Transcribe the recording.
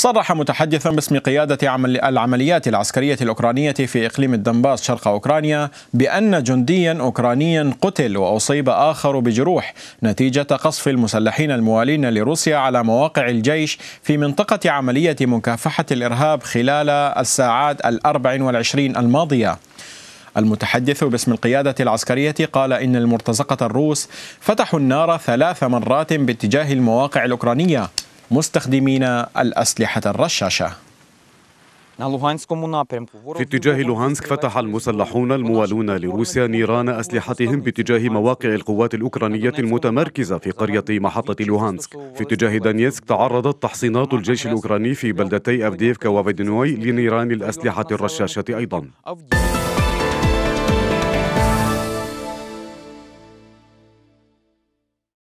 صرح متحدث باسم قيادة العمليات العسكرية الأوكرانية في إقليم الدنباس شرق أوكرانيا بأن جنديا أوكرانيا قتل وأصيب آخر بجروح نتيجة قصف المسلحين الموالين لروسيا على مواقع الجيش في منطقة عملية مكافحة الإرهاب خلال الساعات الأربع والعشرين الماضية المتحدث باسم القيادة العسكرية قال إن المرتزقة الروس فتحوا النار ثلاث مرات باتجاه المواقع الأوكرانية مستخدمين الأسلحة الرشاشة في اتجاه لوهانسك فتح المسلحون الموالون لروسيا نيران أسلحتهم باتجاه مواقع القوات الأوكرانية المتمركزة في قرية محطة لوهانسك في اتجاه دانيسك تعرضت تحصينات الجيش الأوكراني في بلدتي أفديفكا وفيدنوي لنيران الأسلحة الرشاشة أيضا